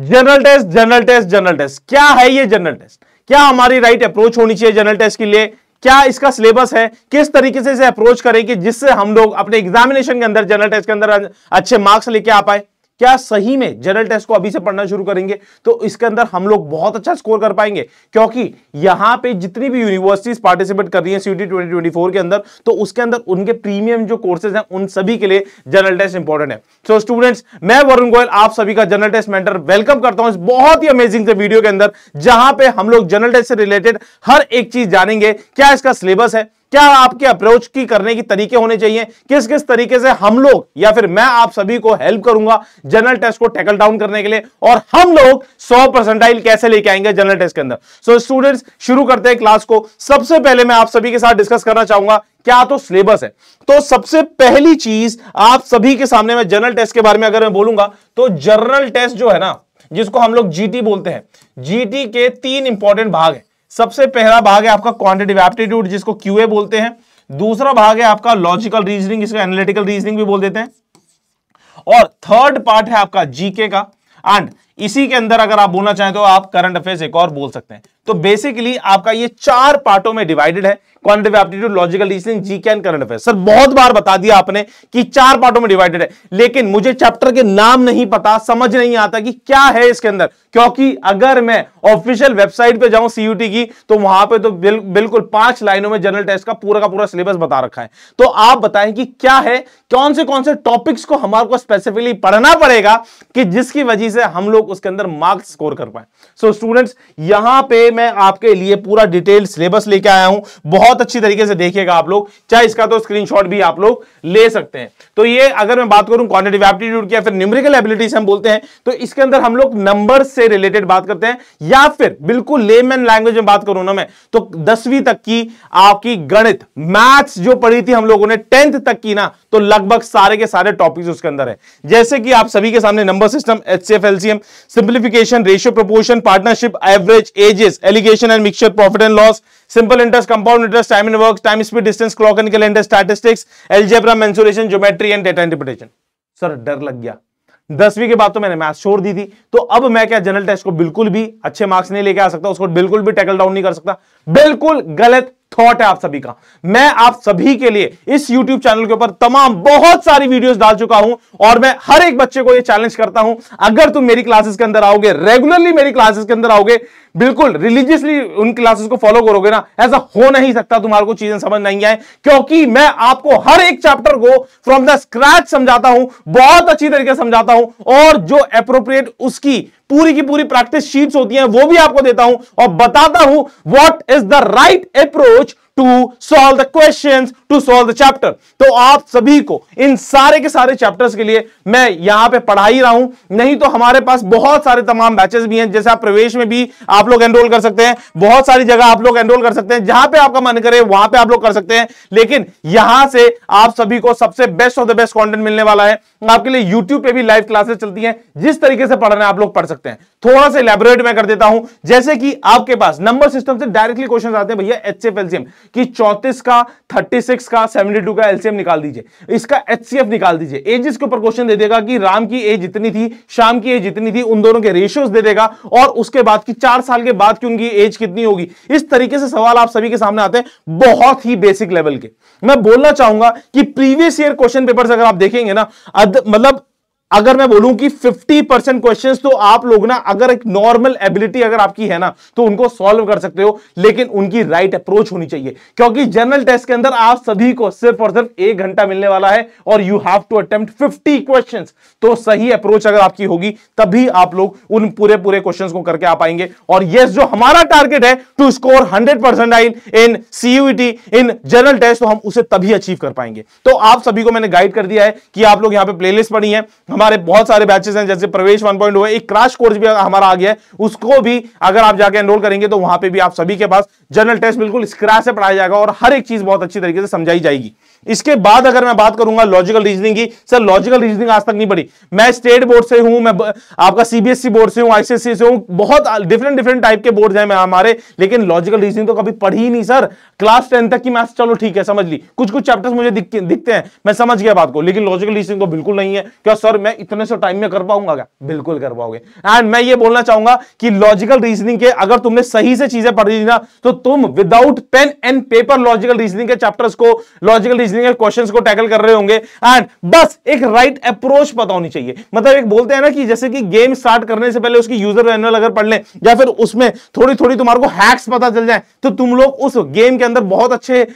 general test general test general test क्या है ये जनरल टेस्ट क्या हमारी राइट अप्रोच होनी चाहिए जनरल टेस्ट के लिए क्या इसका सिलेबस है किस तरीके से इसे अप्रोच करें कि जिससे हम लोग अपने एग्जामिनेशन के अंदर जनरल टेस्ट के अंदर अच्छे मार्क्स लेके आ पाए क्या सही में जनरल टेस्ट को अभी से पढ़ना शुरू करेंगे तो इसके अंदर हम लोग बहुत अच्छा स्कोर कर पाएंगे क्योंकि यहां पे जितनी भी यूनिवर्सिटीज पार्टिसिपेट कर रही हैं सीटी 2024 के अंदर तो उसके अंदर उनके प्रीमियम जो कोर्सेज हैं उन सभी के लिए जनरल टेस्ट इंपॉर्टेंट है सो so, स्टूडेंट्स मैं वरुण गोयल आप सभी का जनरल टेस्ट मेंटर वेलकम करता हूं इस बहुत ही अमेजिंग से वीडियो के अंदर जहां पर हम लोग जनरल टेस्ट से रिलेटेड हर एक चीज जानेंगे क्या इसका सिलेबस है क्या आपके अप्रोच की करने की तरीके होने चाहिए किस किस तरीके से हम लोग या फिर मैं आप सभी को हेल्प करूंगा जनरल टेस्ट को टैकल डाउन करने के लिए और हम लोग 100 परसेंटाइल कैसे लेके आएंगे जनरल टेस्ट के अंदर सो so, स्टूडेंट्स शुरू करते हैं क्लास को सबसे पहले मैं आप सभी के साथ डिस्कस करना चाहूंगा क्या तो सिलेबस है तो सबसे पहली चीज आप सभी के सामने में जनरल टेस्ट के बारे में अगर मैं बोलूंगा तो जनरल टेस्ट जो है ना जिसको हम लोग जीटी बोलते हैं जीटी के तीन इंपॉर्टेंट भाग है सबसे पहला भाग है आपका क्वांटिटिव एप्टीट्यूड जिसको क्यूए बोलते हैं दूसरा भाग है आपका लॉजिकल रीजनिंग इसको एनालिटिकल रीजनिंग भी बोल देते हैं और थर्ड पार्ट है आपका जीके का एंड इसी के अंदर अगर आप बोलना चाहें तो आप करंट अफेयर्स एक और बोल सकते हैं तो बेसिकली आपका ये चार पार्टों में डिवाइडेड है क्वांटिटिव एप्टीट्यूड लॉजिकल रीजनिंग जी कैन करंट अफेयर सर बहुत बार बता दिया आपने कि चार पार्टों में डिवाइडेड है लेकिन मुझे चैप्टर के नाम नहीं पता समझ नहीं आता कि क्या है इसके अंदर क्योंकि अगर मैं ऑफिशियल वेबसाइट पे जाऊं सीयूटी की तो वहां पे तो बिल, बिल्कुल पांच लाइनों में जनरल टेस्ट का पूरा का पूरा सिलेबस बता रखा है तो आप बताएं कि क्या है कौन से कौन से टॉपिक्स को हमारे को स्पेसिफिकली पढ़ना पड़ेगा कि जिसकी वजह से हम लोग उसके अंदर मार्क्स स्कोर कर पाए सो स्टूडेंट्स यहां पे मैं आपके लिए पूरा डिटेल सिलेबस लेके आया हूं बहुत अच्छी तरीके से देखिएगा आप लोग चाहे इसका तो स्क्रीनशॉट भी आप लोग ले सकते हैं तो ये अगर मैं बात करूं क्वानिटिव एप्टीट्यूड की या फिर न्यूमरिकल एबिलिटी हम बोलते हैं तो इसके अंदर हम लोग नंबर से रिलेटेड बात करते हैं या फिर बिल्कुल लेमैन लैंग्वेज में बात करूं ना मैं तो दसवीं तक की आपकी गणित मैथ्स जो पढ़ी थी हम लोगों ने टेंथ तक की ना तो लगभग सारे के सारे टॉपिक्स उसके अंदर है जैसे कि आप सभी के सामने number system H C F LCM simplification ratio proportion partnership average ages alligation and mixture profit and loss simple interest compound interest time in work time speed distance clock and calendar statistics algebra mensuration geometry and data interpretation sir डर लग गया दसवीं के बाद तो मैंने math छोड़ दी थी तो अब मैं क्या जनरल टेस्ट को बिल्कुल भी अच्छे मार्क्स नहीं लेके आ सकता उसको बिल्कुल भी टैकल डाउन नहीं कर सकता बिल्कुल गलत थॉट है आप सभी का मैं आप सभी के लिए इस YouTube चैनल के ऊपर तमाम बहुत सारी वीडियोस डाल चुका हूं और मैं हर एक बच्चे को ये चैलेंज करता हूं अगर तुम मेरी क्लासेस के अंदर आओगे रेगुलरली मेरी क्लासेस के अंदर आओगे बिल्कुल रिलीजियसली उन क्लासेस को फॉलो करोगे ना ऐसा हो नहीं सकता तुम्हारे को चीजें समझ नहीं आए क्योंकि मैं आपको हर एक चैप्टर को फ्रॉम द स्क्रैच समझाता हूं बहुत अच्छी तरीके से समझाता हूं और जो अप्रोप्रिएट उसकी पूरी की पूरी प्रैक्टिस शीट्स होती हैं वो भी आपको देता हूं और बताता हूं what is the right approach to solve the question to solve the chapter तो आप सभी को इन सारे के सारे चैप्टर्स के लिए मैं यहां पे पढ़ा ही रहा हूं नहीं तो हमारे पास बहुत सारे तमाम बैचेस भी हैं जैसे आप प्रवेश में भी आप लोग एनरोल कर सकते हैं बहुत सारी जगह आप लोग एनरोल कर सकते हैं जहां पे आपका मन करे वहां पे आप लोग कर सकते हैं लेकिन यहां से आप सभी को सबसे best of the best content मिलने वाला है आपके लिए यूट्यूब पे भी लाइव क्लासेस चलती है जिस तरीके से पढ़ना आप लोग पढ़ सकते हैं थोड़ा सा इलेबोरेट मैं कर देता हूं जैसे कि आपके पास नंबर सिस्टम से डायरेक्टली क्वेश्चन आते हैं भैया एच एलसीएम की चौतीस का थर्टी सिक्स का सेवेंटी टू का एलसीएम निकाल दीजिए इसका एच सी एफ निकाल दीजिए एजिस के ऊपर क्वेश्चन दे देगा कि राम की एज इतनी थी शाम की एज इतनी थी उन दोनों के रेशियोज दे देगा और उसके बाद की चार साल के बाद की उनकी एज कितनी होगी इस तरीके से सवाल आप सभी के सामने आते हैं बहुत ही बेसिक लेवल के मैं बोलना चाहूंगा कि प्रीवियस ईयर क्वेश्चन पेपर अगर आप देखेंगे ना मतलब अगर मैं बोलूं कि 50 परसेंट क्वेश्चन तो आप लोग ना अगर एक नॉर्मल एबिलिटी अगर आपकी है ना तो उनको सॉल्व कर सकते हो लेकिन उनकी राइट right अप्रोच होनी चाहिए क्योंकि जनरल टेस्ट के अंदर आप सभी को सिर्फ और सिर्फ एक घंटा मिलने वाला है और you have to attempt fifty question तो सही अप्रोच अगर आपकी होगी तभी आप लोग उन पूरे पूरे क्वेश्चन को करके आ पाएंगे और यस जो हमारा टारगेट है to score hundred percentile in CUET in general test तो हम उसे तभी अचीव कर पाएंगे तो आप सभी को मैंने गाइड कर दिया है कि आप लोग यहां पे प्लेलिस्ट पढ़ी है हमारे बहुत सारे बैचेस हैं जैसे प्रवेश वन पॉइंट है एक क्रैश कोर्स भी हमारा आ गया है उसको भी अगर आप जाके एनरोल करेंगे तो वहां पे भी आप सभी के पास जनरल टेस्ट बिल्कुल स्क्रैच से पढ़ाया जाएगा और हर एक चीज बहुत अच्छी तरीके से समझाई जाएगी इसके बाद अगर मैं बात करूंगा लॉजिकल रीजनिंग की सर लॉजिकल रीजनिंग आज तक नहीं पड़ी मैं स्टेट बोर्ड से हूं मैं आपका सीबीएसई बोर्ड e से हूं आईसीएससी e से हूं बहुत डिफरेंट डिफरेंट टाइप के बोर्ड हैं हमारे लेकिन लॉजिकल रीजनिंग तो कभी पढ़ी ही नहीं सर क्लास टेन तक की मैथ चलो ठीक है समझ ली कुछ कुछ चैप्टर्स मुझे दिखते हैं मैं समझ गया बात को लेकिन लॉजिकल रीजनिंग तो बिल्कुल नहीं है क्या सर मैं मैं इतने से टाइम में कर पाऊंगा क्या बिल्कुल कर पाओगे एंड मैं ये बोलना चाहूंगा कि लॉजिकल रीजनिंग के अगर तुमने सही से चीजें पढ़ ली ना तो तुम without pen and paper logical reasoning के चैप्टर्स को लॉजिकल रीजनिंग के क्वेश्चन को टैकल कर रहे होंगे एंड बस एक राइट right अप्रोच पता होनी चाहिए मतलब एक बोलते हैं ना कि जैसे कि गेम स्टार्ट करने से पहले उसकी यूजर मैनुअल अगर पढ़ लें या फिर उसमें थोड़ी थोड़ी तुम्हारे को हैक्स पता चल जाए तो तुम लोग उस गेम के अंदर बहुत अच्छे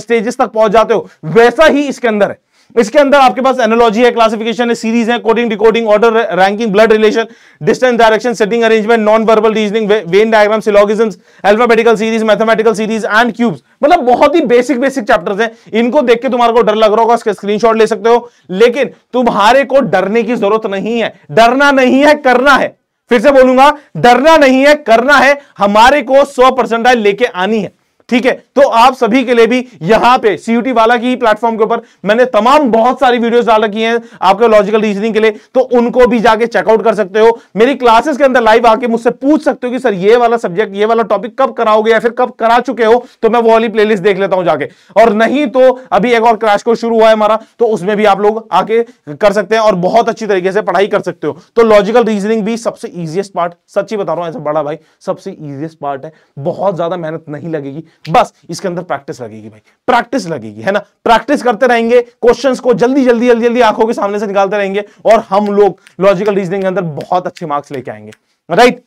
स्टेजेस तक पहुंच जाते हो वैसा ही इसके अंदर है इसके अंदर आपके पास एनोलॉजी है क्लासिफिकेशन है सीरीज है coding decoding order ranking blood relation distance direction setting arrangement non verbal reasoning venn diagram syllogisms alphabetical series mathematical series and cubes मतलब बहुत ही बेसिक बेसिक चैप्टर्स हैं इनको देख के तुम्हारे को डर लग रहा होगा इसका स्क्रीनशॉट ले सकते हो लेकिन तुम्हारे को डरने की जरूरत नहीं है डरना नहीं है करना है फिर से बोलूंगा डरना नहीं है करना है हमारे को सौ परसेंटाइल लेके आनी है ठीक है तो आप सभी के लिए भी यहां पे सीयूटी वाला की प्लेटफॉर्म के ऊपर मैंने तमाम बहुत सारी वीडियोस डाल रखी हैं आपके लॉजिकल रीजनिंग के लिए तो उनको भी जाके चेकआउट कर सकते हो मेरी क्लासेस के अंदर लाइव आके मुझसे पूछ सकते हो कि सर ये वाला सब्जेक्ट ये वाला टॉपिक कब कराओगे या फिर कब करा चुके हो तो मैं वो वाली प्लेलिस्ट देख लेता हूं जाके और नहीं तो अभी एक और क्रैश कोर्स शुरू हुआ है हमारा तो उसमें भी आप लोग आके कर सकते हैं और बहुत अच्छी तरीके से पढ़ाई कर सकते हो तो लॉजिकल रीजनिंग भी सबसे ईजिएस्ट पार्ट सच्ची बता रहा हूं ऐसा बड़ा भाई सबसे ईजिएस्ट पार्ट है बहुत ज्यादा मेहनत नहीं लगेगी बस इसके अंदर प्रैक्टिस लगेगी भाई प्रैक्टिस लगेगी है ना प्रैक्टिस करते रहेंगे क्वेश्चन को जल्दी जल्दी जल्दी जल्दी आंखों के सामने से निकालते रहेंगे और हम लोग लॉजिकल रीजनिंग के अंदर बहुत अच्छे मार्क्स लेके आएंगे राइट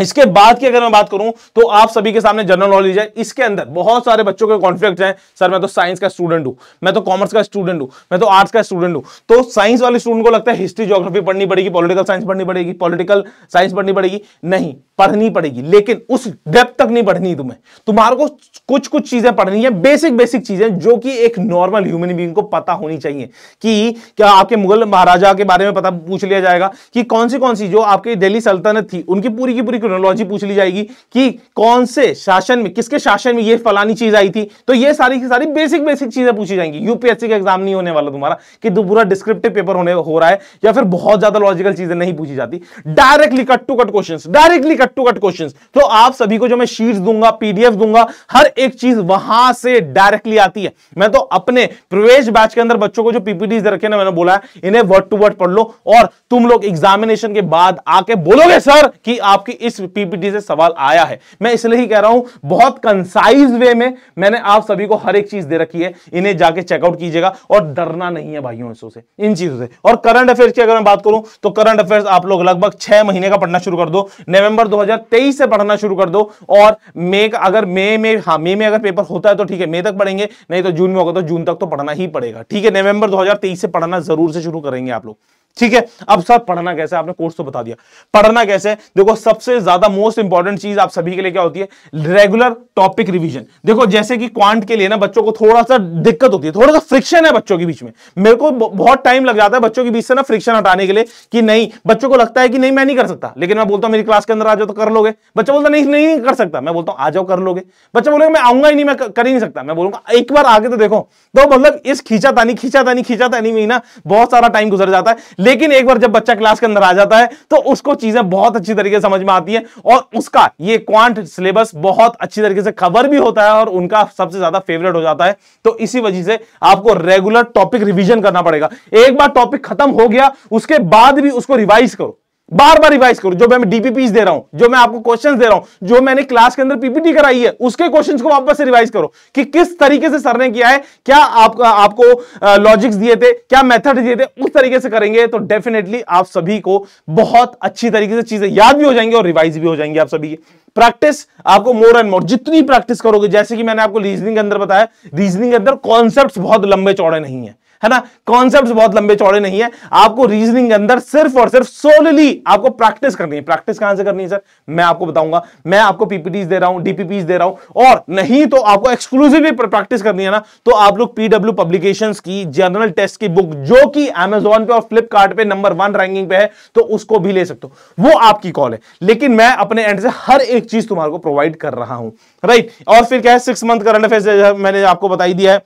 इसके बाद की अगर मैं बात करूं तो आप सभी के सामने जनरल नॉलेज है इसके अंदर बहुत सारे बच्चों के कॉन्फ्लिक्ट हैं सर मैं तो साइंस का स्टूडेंट हूं मैं तो कॉमर्स का स्टूडेंट हूं मैं तो आर्ट्स का स्टूडेंट हूं तो साइंस वाले स्टूडेंट को लगता है हिस्ट्री जोग्राफी पढ़नी पड़ेगी पॉलिटिकल साइंस पढ़नी पड़ेगी पॉलिटिकल साइंस पढ़नी पड़ेगी नहीं पढ़नी पड़ेगी लेकिन उस डेप्थ तक नहीं पढ़नी तुम्हें तुम्हारे को कुछ कुछ चीजें पढ़नी है बेसिक बेसिक चीजें जो कि एक नॉर्मल ह्यूमन बींग को पता होनी चाहिए कि क्या आपके मुगल महाराजा के बारे में पता पूछ लिया जाएगा कि कौन सी कौन सी जो आपकी दिल्ली सल्तनत थी उनकी पूरी की पूरी क्रोनोलॉजी पूछ ली जाएगी कि कौन से शासन में किसके शासन में ये फलानी चीज आई थी तो ये सारी की सारी बेसिक बेसिक चीजें पूछी जाएंगी यूपीएससी का एग्जाम नहीं होने वाला तुम्हारा कि पूरा डिस्क्रिप्टिव पेपर होने हो रहा है या फिर बहुत ज्यादा लॉजिकल चीजें नहीं पूछी जाती directly cut to cut question directly cut to cut question तो आप सभी को जो मैं शीट दूंगा पीडीएफ दूंगा हर एक चीज वहां से डायरेक्टली आती है मैं तो अपने प्रवेश बैच के अंदर बच्चों को जो पीपीडी रखे ना मैंने बोला इन्हें वर्ड टू वर्ड पढ़ लो और तुम लोग एग्जामिनेशन के बाद आके बोलोगे सर कि आपकी इस इस पीपीटी से सवाल आया है मैं इसलिए ही कह रहा हूं बहुत कंसाइज वे में मैंने आप सभी को हर एक चीज दे रखी है इन्हें जाके चेकआउट कीजिएगा और डरना नहीं है भाइयों से इन चीजों से और करंट अफेयर की अगर मैं बात करूं तो करंट अफेयर आप लोग लगभग छह महीने का पढ़ना शुरू कर दो नवंबर 2023 से पढ़ना शुरू कर दो और मे अगर मे में हाँ मे में अगर पेपर होता है तो ठीक है मे तक पढ़ेंगे नहीं तो जून में होगा तो जून तक तो पढ़ना ही पड़ेगा ठीक है नवंबर 2023 से पढ़ना जरूर से शुरू करेंगे आप लोग ठीक है अब सर पढ़ना कैसे आपने कोर्स तो बता दिया पढ़ना कैसे देखो सबसे ज्यादा मोस्ट इंपॉर्टेंट चीज आप सभी के लिए क्या होती है रेगुलर टॉपिक रिवीजन देखो जैसे कि क्वांट के लिए ना बच्चों को थोड़ा सा दिक्कत होती है थोड़ा सा फ्रिक्शन है बच्चों के बीच में मेरे को बहुत टाइम लग जाता है बच्चों के बीच से ना फ्रिक्शन हटाने के लिए कि नहीं बच्चों को लगता है कि नहीं मैं नहीं कर सकता लेकिन मैं बोलता हूँ मेरी क्लास के अंदर आ जाओ तो कर लोगे बच्चा बोलता नहीं नहीं कर सकता मैं बोलता हूँ आ जाओ कर लोगे बच्चा बोलेगा मैं आऊंगा ही नहीं मैं कर ही नहीं सकता मैं बोलूंगा एक बार आगे तो देखो तो मतलब इस तानी खींचा तानी में ना बहुत सारा टाइम गुजर जाता है लेकिन एक बार जब बच्चा क्लास के अंदर आ जाता है तो उसको चीजें बहुत अच्छी तरीके से समझ में आती है और उसका ये क्वांट सिलेबस बहुत अच्छी तरीके से कवर भी होता है और उनका सबसे ज्यादा फेवरेट हो जाता है तो इसी वजह से आपको रेगुलर टॉपिक रिविजन करना पड़ेगा एक बार टॉपिक खत्म हो गया उसके बाद भी उसको रिवाइज करो बार बार रिवाइज करो जो मैं डीपीपीज दे रहा हूं जो मैं आपको क्वेश्चन दे रहा हूं जो मैंने क्लास के अंदर पीपीटी कराई है उसके क्वेश्चन को वापस से रिवाइज करो कि किस तरीके से सर ने किया है क्या आप, आपको लॉजिक्स दिए थे क्या मेथड दिए थे उस तरीके से करेंगे तो डेफिनेटली आप सभी को बहुत अच्छी तरीके से चीजें याद भी हो जाएंगी और रिवाइज भी हो जाएंगी आप सभी प्रैक्टिस आपको मोर एंड मोर जितनी प्रैक्टिस करोगे जैसे कि मैंने आपको रीजनिंग के अंदर बताया रीजनिंग के अंदर कॉन्सेप्ट बहुत लंबे चौड़े नहीं है है ना कॉन्सेप्ट बहुत लंबे चौड़े नहीं है आपको रीजनिंग के अंदर सिर्फ और सिर्फ सोलली आपको प्रैक्टिस करनी है प्रैक्टिस कहां से करनी है सर मैं आपको बताऊंगा मैं आपको पीपीटीज दे रहा हूं डीपीपीज दे रहा हूं और नहीं तो आपको एक्सक्लूसिवली प्रैक्टिस करनी है ना तो आप लोग पीडब्ल्यू पब्लिकेशन की जनरल टेस्ट की बुक जो कि एमेजॉन पे और फ्लिपकार्ट नंबर वन रैंकिंग पे है तो उसको भी ले सकते हो वो आपकी कॉल है लेकिन मैं अपने एंड से हर एक चीज तुम्हारे को प्रोवाइड कर रहा हूं राइट और फिर क्या है सिक्स मंथ करंट अफेयर मैंने आपको बताई दिया है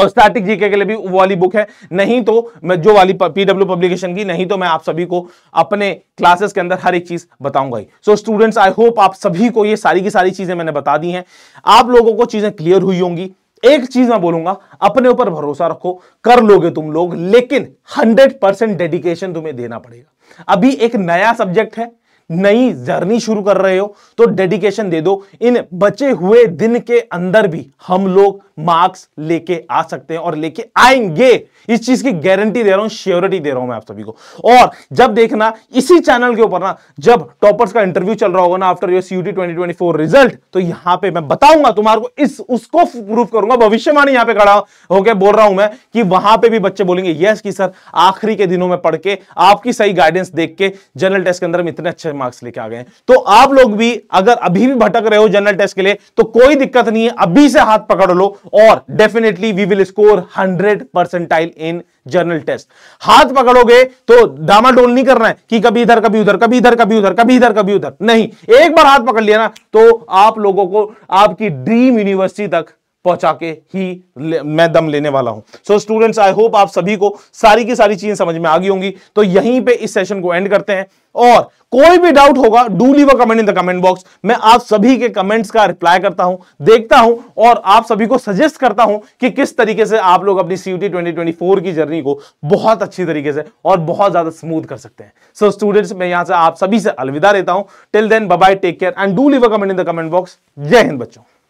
और स्टैटिक जीके के लिए भी वाली बुक है नहीं तो मैं जो वाली पीडब्ल्यू पब्लिकेशन की नहीं तो मैं आप सभी को अपने क्लासेस के अंदर हर एक चीज बताऊंगा ही सो स्टूडेंट्स आई होप आप सभी को ये सारी की सारी चीजें मैंने बता दी हैं आप लोगों को चीजें क्लियर हुई होंगी एक चीज मैं बोलूंगा अपने ऊपर भरोसा रखो कर लोगे तुम लोग लेकिन हंड्रेड परसेंट डेडिकेशन तुम्हें देना पड़ेगा अभी एक नया सब्जेक्ट है नई जर्नी शुरू कर रहे हो तो डेडिकेशन दे दो इन बचे हुए दिन के अंदर भी हम लोग मार्क्स लेके आ सकते हैं और लेके आएंगे इस चीज की गारंटी दे रहा हूं श्योरिटी दे रहा हूं मैं आप सभी को और जब देखना इसी चैनल के ऊपर ना जब टॉपर्स का इंटरव्यू चल रहा होगा ना आफ्टर योर सीयूटी 2024 रिजल्ट तो यहां पे मैं बताऊंगा तुम्हारे को इस उसको प्रूफ करूंगा भविष्यवाणी यहां पे खड़ा होकर बोल रहा हूं मैं कि वहां पे भी बच्चे बोलेंगे यस की सर आखिरी के दिनों में पढ़ के आपकी सही गाइडेंस देख के जनरल टेस्ट के अंदर इतने अच्छे मार्क्स लेके आ गए तो आप लोग भी अगर अभी भी भटक रहे हो जनरल टेस्ट के लिए तो कोई दिक्कत नहीं है अभी से हाथ पकड़ लो और definitely we will score hundred percentile in general test हाथ पकड़ोगे तो डोल नहीं करना है कि कभी इधर कभी उधर कभी इधर कभी उधर कभी इधर कभी उधर नहीं एक बार हाथ पकड़ लिया ना तो आप लोगों को आपकी ड्रीम यूनिवर्सिटी तक पहुंचा के ही मैं दम लेने वाला हूं सो स्टूडेंट्स आई होप आप सभी को सारी की सारी चीजें समझ में आ गई होंगी तो यहीं पे इस सेशन को एंड करते हैं और कोई भी डाउट होगा do leave a comment in the comment box मैं आप सभी के कमेंट्स का रिप्लाई करता हूं देखता हूं और आप सभी को सजेस्ट करता हूं कि किस तरीके से आप लोग अपनी सी 2024 की जर्नी को बहुत अच्छी तरीके से और बहुत ज्यादा स्मूथ कर सकते हैं सो so, स्टूडेंट्स मैं यहां से आप सभी से अलविदा रहता हूं till then bye take care and do leave a comment in the comment box जय हिंद बच्चों